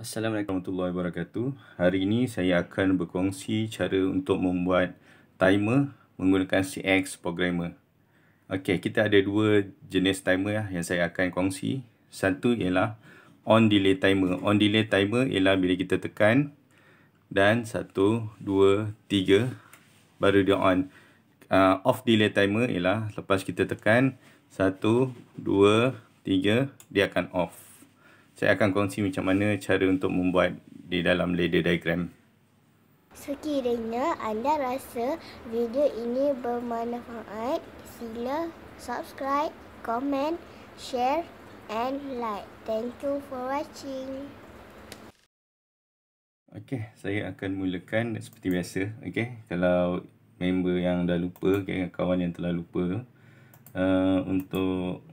Assalamualaikum warahmatullahi wabarakatuh. Hari ini saya akan berkongsi cara untuk membuat timer menggunakan CX programmer. Okey, kita ada dua jenis timer lah yang saya akan kongsi. Satu ialah on delay timer. On delay timer ialah bila kita tekan dan satu dua tiga baru dia on. Uh, ah, off delay timer ialah lepas kita tekan satu dua tiga dia akan off saya akan kongsi macam mana cara untuk membuat di dalam ladder diagram. Sekiranya anda rasa video ini bermanfaat, sila subscribe, komen, share and like. Thank you for watching. Okay, saya akan mulakan seperti biasa. Okay, kalau member yang dah lupa, okay, kawan yang telah lupa, uh, untuk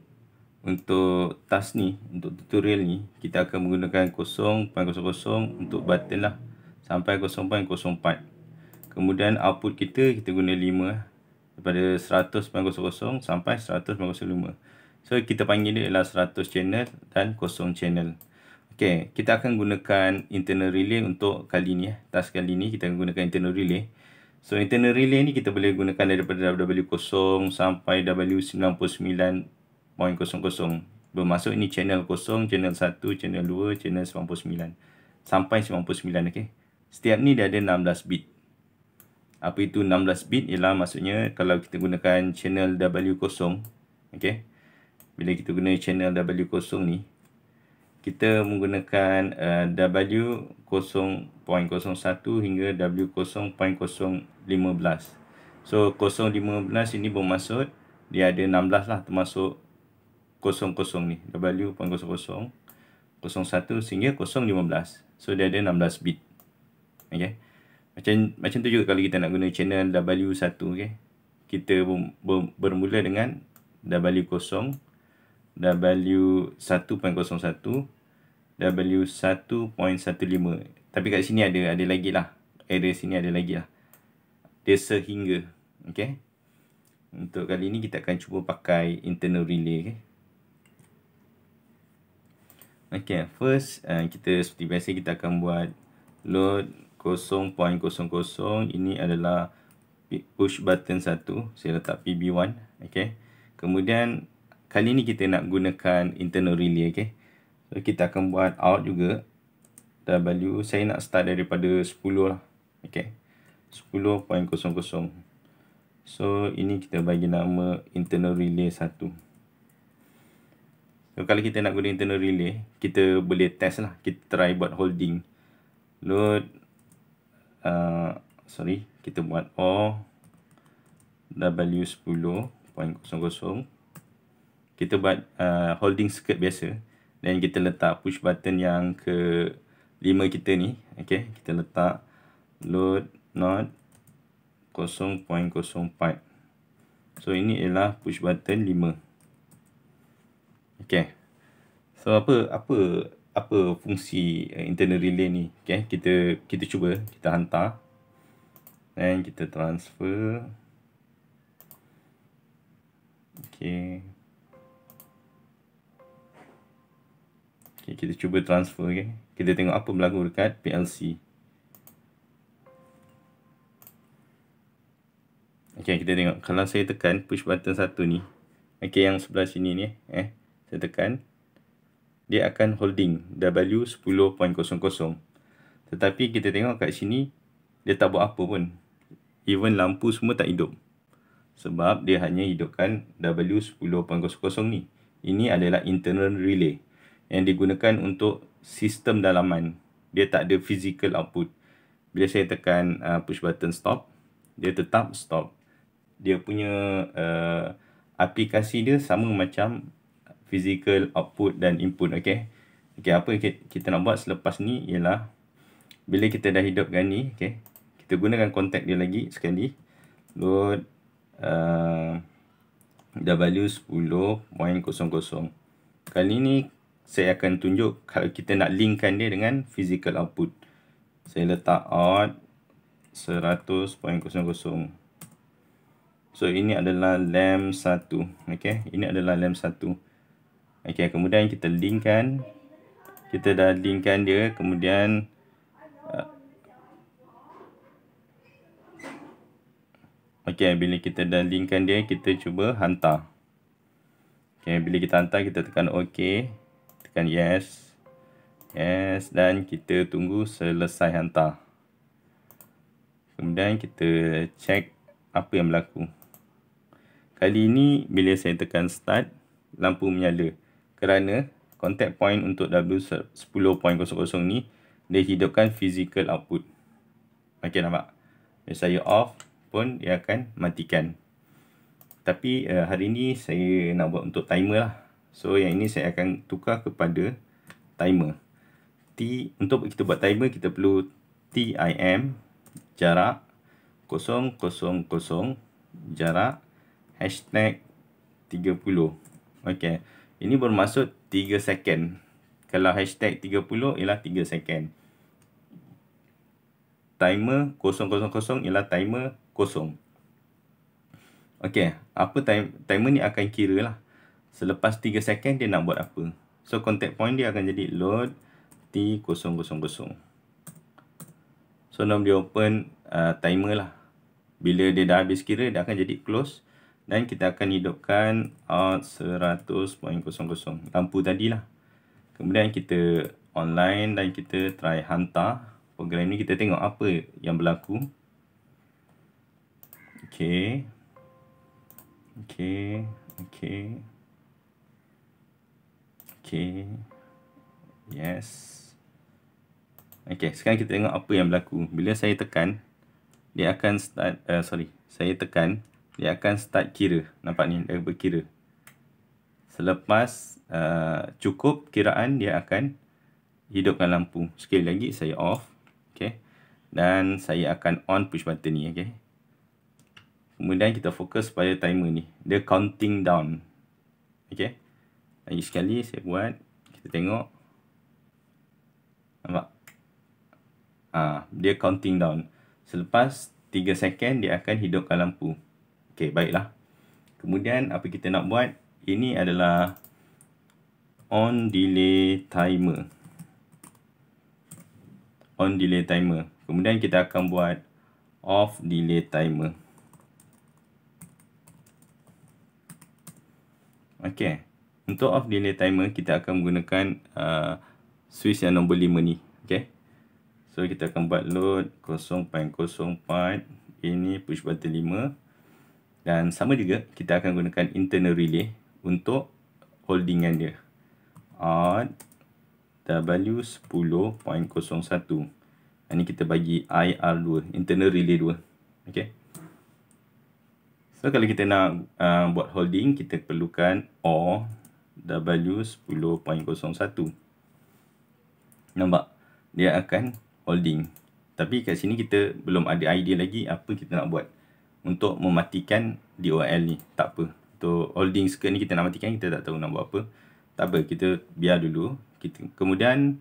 untuk task ni, untuk tutorial ni, kita akan menggunakan 0.00 untuk button lah sampai 0.04. Kemudian output kita kita guna 5 daripada 100.00 sampai 100.05. So kita panggil dia ialah 100 channel dan 0 channel. Okey, kita akan gunakan internal relay untuk kali ni ya. Task kali ni kita akan gunakan internal relay. So internal relay ni kita boleh gunakan daripada W0 sampai W99 0.00 bermaksud ini channel kosong, channel 1, channel 2, channel 99 sampai 99 okey. Setiap ni dia ada 16 bit. Apa itu 16 bit ialah maksudnya kalau kita gunakan channel W0 okey. Bila kita guna channel W0 ni kita menggunakan uh, W0.01 hingga W0.015. So 015 ini bermaksud dia ada 16 lah termasuk kosong kosong ni W.00 01 sehingga 015 So dia ada 16 bit Okay Macam macam tu juga kalau kita nak guna channel w satu, okay Kita bermula dengan W0 W1.01 w lima, Tapi kat sini ada ada lagi lah Area sini ada lagi lah Dia sehingga Okay Untuk kali ni kita akan cuba pakai internal relay okay Okay, first uh, kita seperti biasa kita akan buat load 0.00 ini adalah push button 1 saya letak PB1 okay. kemudian kali ni kita nak gunakan internal relay okay. so, kita akan buat out juga W saya nak start daripada 10 lah okay. 10.00 so ini kita bagi nama internal relay 1 So, kalau kita nak guna internal relay, kita boleh test lah. Kita try buat holding. Load. Uh, sorry. Kita buat O. W10.00. Kita buat uh, holding skirt biasa. Dan kita letak push button yang ke lima kita ni. Okay. Kita letak load not 0.04. So, ini ialah push button lima. Okay. So apa apa apa fungsi eh, internal relay ni? Okay. Kita kita cuba kita hantar dan kita transfer. Okay. Okay, kita cuba transfer okay. Kita tengok apa berlaku dekat PLC. Okay, kita tengok. Kalau saya tekan push button satu ni. Okay, yang sebelah sini ni. Eh saya tekan dia akan holding W10.00 tetapi kita tengok kat sini dia tak buat apa pun even lampu semua tak hidup sebab dia hanya hidupkan W10.00 ni ini adalah internal relay yang digunakan untuk sistem dalaman dia tak ada physical output bila saya tekan uh, push button stop dia tetap stop dia punya uh, aplikasi dia sama macam physical output dan input okey okey apa kita nak buat selepas ni ialah bila kita dah hidupkan ni okey kita gunakan contact dia lagi sekali load a uh, value 10.00 kali ni saya akan tunjuk kalau kita nak linkkan dia dengan physical output saya letak out 100.00 so ini adalah lamp 1 okay? ini adalah lamp 1 Okey, kemudian kita linkkan. Kita dah linkkan dia, kemudian uh, Okey, bila kita dah linkkan dia, kita cuba hantar. Okey, bila kita hantar, kita tekan OK. Tekan Yes. Yes, dan kita tunggu selesai hantar. Kemudian kita check apa yang berlaku. Kali ini, bila saya tekan Start, lampu menyala kerana contact point untuk W10.00 ni dia hidupkan physical output. Okey nampak? Bila saya off pun dia akan matikan. Tapi uh, hari ni saya nak buat untuk timer lah. So yang ini saya akan tukar kepada timer. T Untuk kita buat timer kita perlu TIM jarak 000 jarak hashtag 30. Okey. Ini bermaksud 3 second. Kalau hashtag 30 ialah 3 second. Timer 000 ialah timer kosong. Okey, apa time, timer ni akan kira lah. Selepas 3 second dia nak buat apa. So contact point dia akan jadi load T000. So nombor dia open uh, timer lah. Bila dia dah habis kira dia akan jadi close dan kita akan hidupkan out 100.00 lampu tadi lah kemudian kita online dan kita try hantar program ni kita tengok apa yang berlaku okey okey okey okey yes okey sekarang kita tengok apa yang berlaku bila saya tekan dia akan start uh, sorry saya tekan dia akan start kira. Nampak ni, dia berkira. Selepas uh, cukup kiraan, dia akan hidupkan lampu. Sekali lagi, saya off. Okay. Dan saya akan on push button ni. Okay. Kemudian kita fokus pada timer ni. Dia counting down. Okay. Lagi sekali saya buat. Kita tengok. Nampak? Ah, dia counting down. Selepas 3 second dia akan hidupkan lampu. Okay, baiklah. Kemudian apa kita nak buat? Ini adalah on delay timer. On delay timer. Kemudian kita akan buat off delay timer. Okay. Untuk off delay timer, kita akan menggunakan uh, switch yang nombor 5 ni. Okay. So, kita akan buat load 0.04. Ini push button 5. Dan sama juga kita akan gunakan internal relay untuk holdingan dia. Odd W10.01. Ini kita bagi IR2, internal relay 2. Okay. So kalau kita nak uh, buat holding, kita perlukan O W10.01. Nampak? Dia akan holding. Tapi kat sini kita belum ada idea lagi apa kita nak buat untuk mematikan DOL ni. Tak apa. Untuk holding circuit ni kita nak matikan, kita tak tahu nak buat apa. Tak apa, kita biar dulu. Kita, kemudian,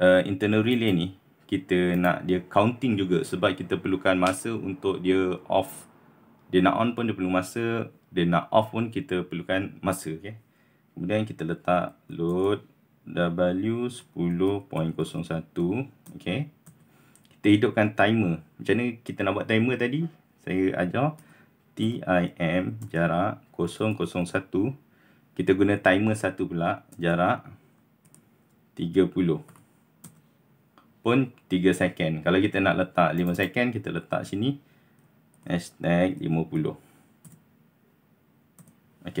uh, internal relay ni, kita nak dia counting juga sebab kita perlukan masa untuk dia off. Dia nak on pun dia perlu masa, dia nak off pun kita perlukan masa. Okay? Kemudian kita letak load W10.01. Okay. Kita hidupkan timer. Macam mana kita nak buat timer tadi? saya ajar TIM jarak 001 kita guna timer satu pula jarak 30 pun 3 second kalau kita nak letak 5 second kita letak sini hashtag 50 ok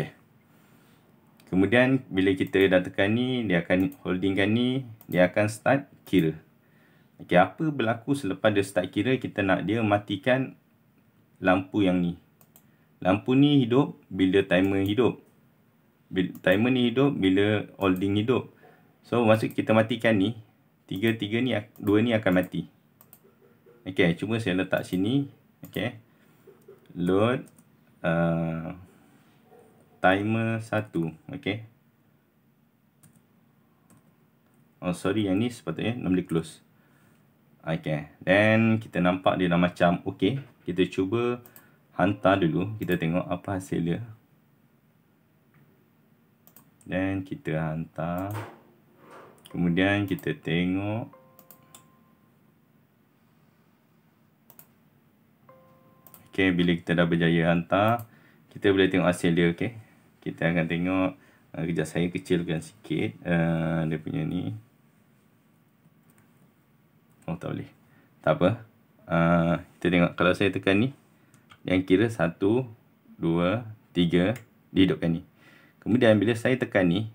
kemudian bila kita dah tekan ni dia akan holdingkan ni dia akan start kira ok apa berlaku selepas dia start kira kita nak dia matikan lampu yang ni. Lampu ni hidup bila timer hidup. Bila timer ni hidup bila holding hidup. So, masa kita matikan ni, tiga-tiga ni, dua ni akan mati. Okay, cuma saya letak sini. Okay. Load uh, timer satu. Okay. Oh, sorry yang ni sepatutnya. Normally close. Okay. Then, kita nampak dia dah macam okay kita cuba hantar dulu kita tengok apa hasil dia dan kita hantar kemudian kita tengok okey bila kita dah berjaya hantar kita boleh tengok hasil dia okey kita akan tengok uh, kejap saya kecilkan sikit uh, dia punya ni oh tak boleh tak apa Ah, kita tengok kalau saya tekan ni yang kira 1 2 3 dihidupkan ni kemudian bila saya tekan ni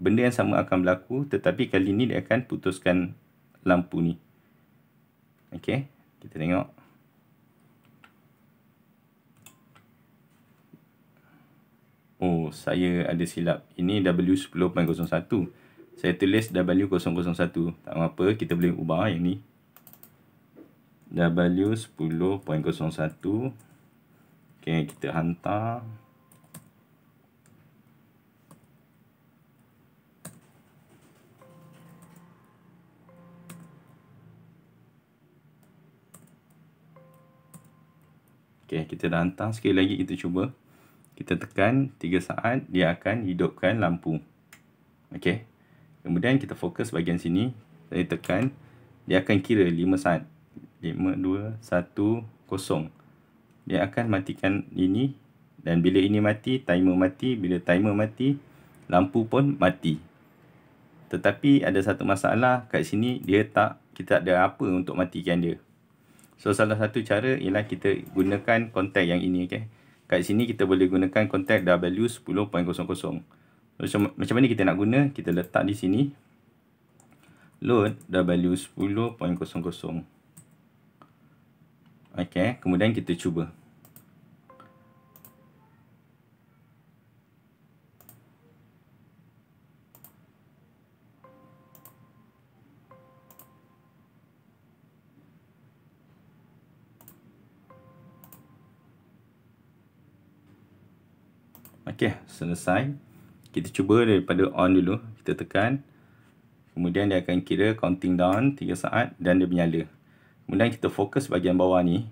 benda yang sama akan berlaku tetapi kali ni dia akan putuskan lampu ni okey kita tengok Oh, saya ada silap. Ini W10.01. Saya tulis W001. Tak apa, kita boleh ubah yang ni. W10.01 ok kita hantar Okay, kita dah hantar. Sekali lagi kita cuba. Kita tekan 3 saat. Dia akan hidupkan lampu. Okay. Kemudian kita fokus bagian sini. Saya tekan. Dia akan kira 5 saat. 5, 2, 1, 0. Dia akan matikan ini dan bila ini mati, timer mati. Bila timer mati, lampu pun mati. Tetapi ada satu masalah kat sini, dia tak, kita tak ada apa untuk matikan dia. So, salah satu cara ialah kita gunakan kontak yang ini. Okay? Kat sini kita boleh gunakan kontak W10.00. So, macam, macam mana kita nak guna? Kita letak di sini. Load W10.00. Okey, kemudian kita cuba. Okey, selesai. Kita cuba daripada on dulu. Kita tekan. Kemudian dia akan kira counting down 3 saat dan dia menyala. Kemudian kita fokus bahagian bawah ni.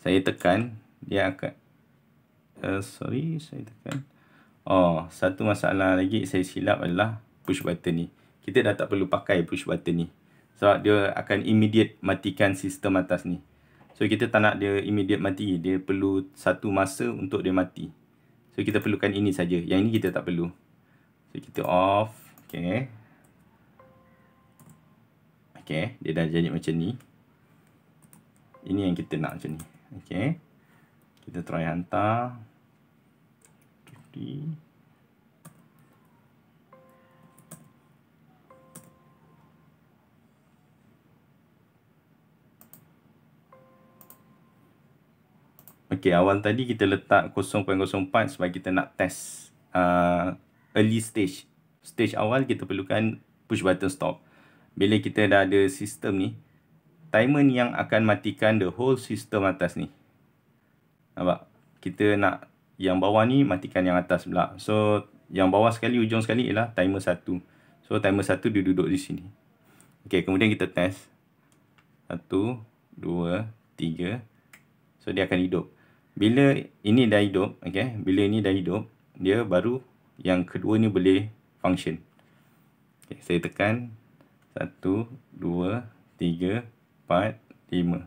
Saya tekan. Dia akan. Uh, eh, sorry. Saya tekan. Oh. Satu masalah lagi saya silap adalah push button ni. Kita dah tak perlu pakai push button ni. Sebab dia akan immediate matikan sistem atas ni. So kita tak nak dia immediate mati. Dia perlu satu masa untuk dia mati. So kita perlukan ini saja. Yang ini kita tak perlu. So kita off. Okay. Okay. Dia dah jadi macam ni. Ini yang kita nak macam ni. Okay. Kita try hantar. Jadi. Okay, awal tadi kita letak 0.04 sebab kita nak test uh, early stage. Stage awal kita perlukan push button stop. Bila kita dah ada sistem ni, timer ni yang akan matikan the whole system atas ni. Nampak? Kita nak yang bawah ni matikan yang atas pula. So, yang bawah sekali, ujung sekali ialah timer 1. So, timer 1 dia duduk di sini. Okay, kemudian kita test. 1, 2, 3. So, dia akan hidup. Bila ini dah hidup, okay, bila ini dah hidup, dia baru yang kedua ni boleh function. Okay, saya tekan. 1, 2, 3, Empat, lima.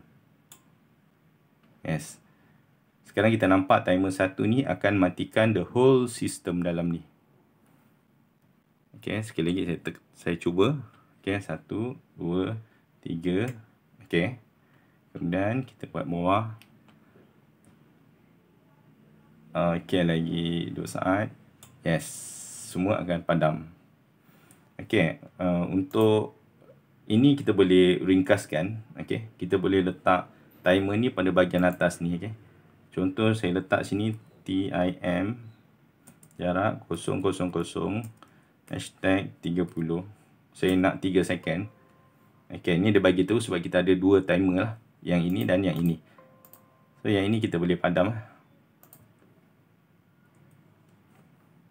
Yes. Sekarang kita nampak timer satu ni akan matikan the whole system dalam ni. Okay, sekali lagi saya, saya cuba. Okay, satu, dua, tiga. Okay. Kemudian kita buat bawah. Okay, lagi 2 saat. Yes, semua akan padam. Okay, uh, untuk ini kita boleh ringkaskan okey kita boleh letak timer ni pada bahagian atas ni okey contoh saya letak sini tim jarak 000 hashtag 30 saya nak 3 second okey ni dia bagi tu sebab kita ada dua timer lah yang ini dan yang ini so yang ini kita boleh padam lah.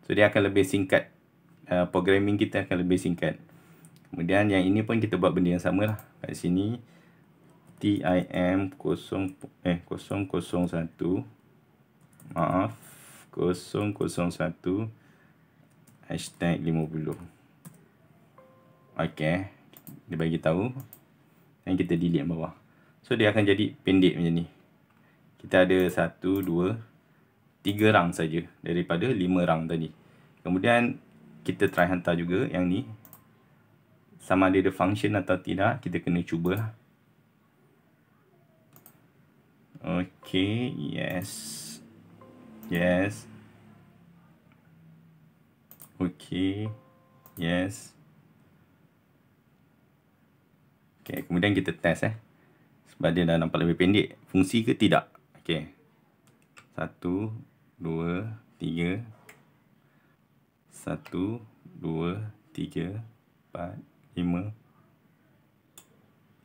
so dia akan lebih singkat uh, programming kita akan lebih singkat Kemudian yang ini pun kita buat benda yang sama lah. Kat sini. TIM 0, eh, 001. Maaf. 001. Hashtag 50. Okay. Dia bagi tahu. Dan kita delete bawah. So dia akan jadi pendek macam ni. Kita ada 1, 2, 3 rang saja Daripada 5 rang tadi. Kemudian kita try hantar juga yang ni sama ada dia function atau tidak kita kena cuba okey yes yes okey yes okey kemudian kita test eh sebab dia dah nampak lebih pendek fungsi ke tidak okey 1 2 3 satu, dua, tiga, empat, 5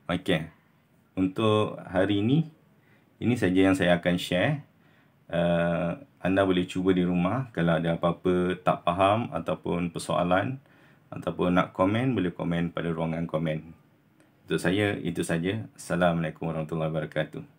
ok untuk hari ini ini saja yang saya akan share uh, anda boleh cuba di rumah kalau ada apa-apa tak faham ataupun persoalan ataupun nak komen boleh komen pada ruangan komen untuk saya itu saja assalamualaikum warahmatullahi wabarakatuh